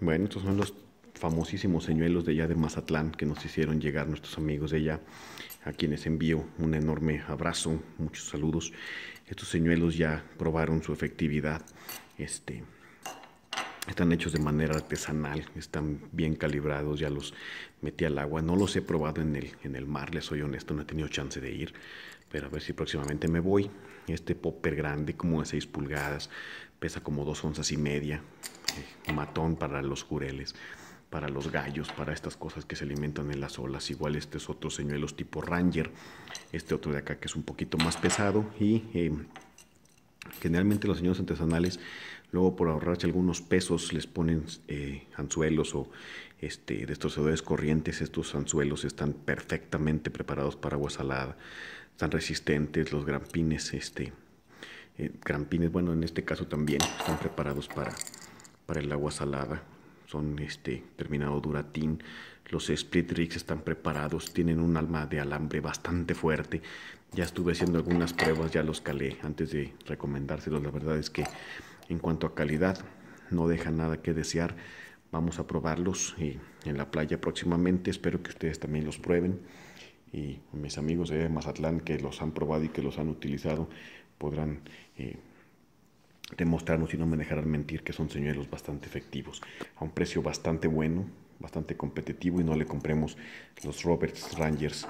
Bueno, estos son los famosísimos señuelos de allá de Mazatlán que nos hicieron llegar nuestros amigos de allá, a quienes envío un enorme abrazo, muchos saludos. Estos señuelos ya probaron su efectividad. Este, están hechos de manera artesanal, están bien calibrados, ya los metí al agua. No los he probado en el, en el mar, les soy honesto, no he tenido chance de ir, pero a ver si próximamente me voy. Este popper grande, como de 6 pulgadas, pesa como dos onzas y media, eh, matón para los jureles, para los gallos, para estas cosas que se alimentan en las olas. Igual este es otro señuelos tipo Ranger, este otro de acá que es un poquito más pesado y eh, generalmente los señuelos artesanales luego por ahorrarse algunos pesos les ponen eh, anzuelos o este, corrientes. Estos anzuelos están perfectamente preparados para agua salada, están resistentes, los grampines, este eh, crampines, bueno, en este caso también están preparados para, para el agua salada. Son este terminado duratín. Los split rigs están preparados, tienen un alma de alambre bastante fuerte. Ya estuve haciendo algunas pruebas, ya los calé antes de recomendárselos. La verdad es que en cuanto a calidad, no deja nada que desear. Vamos a probarlos eh, en la playa próximamente. Espero que ustedes también los prueben. Y mis amigos de Mazatlán que los han probado y que los han utilizado, podrán eh, demostrarnos y no me dejarán mentir que son señuelos bastante efectivos, a un precio bastante bueno, bastante competitivo y no le compremos los Roberts Rangers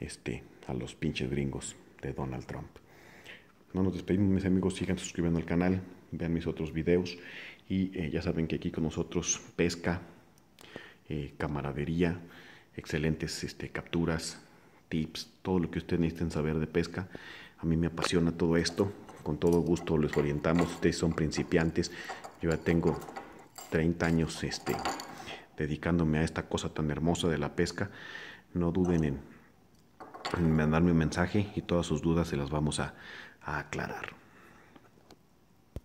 este, a los pinches gringos de Donald Trump. No nos despedimos, mis amigos, sigan suscribiendo al canal, vean mis otros videos y eh, ya saben que aquí con nosotros pesca, eh, camaradería, excelentes este, capturas, tips, todo lo que ustedes necesiten saber de pesca a mí me apasiona todo esto. Con todo gusto les orientamos. Ustedes son principiantes. Yo ya tengo 30 años este, dedicándome a esta cosa tan hermosa de la pesca. No duden en, mandarme un mensaje y todas sus dudas se las vamos a aclarar.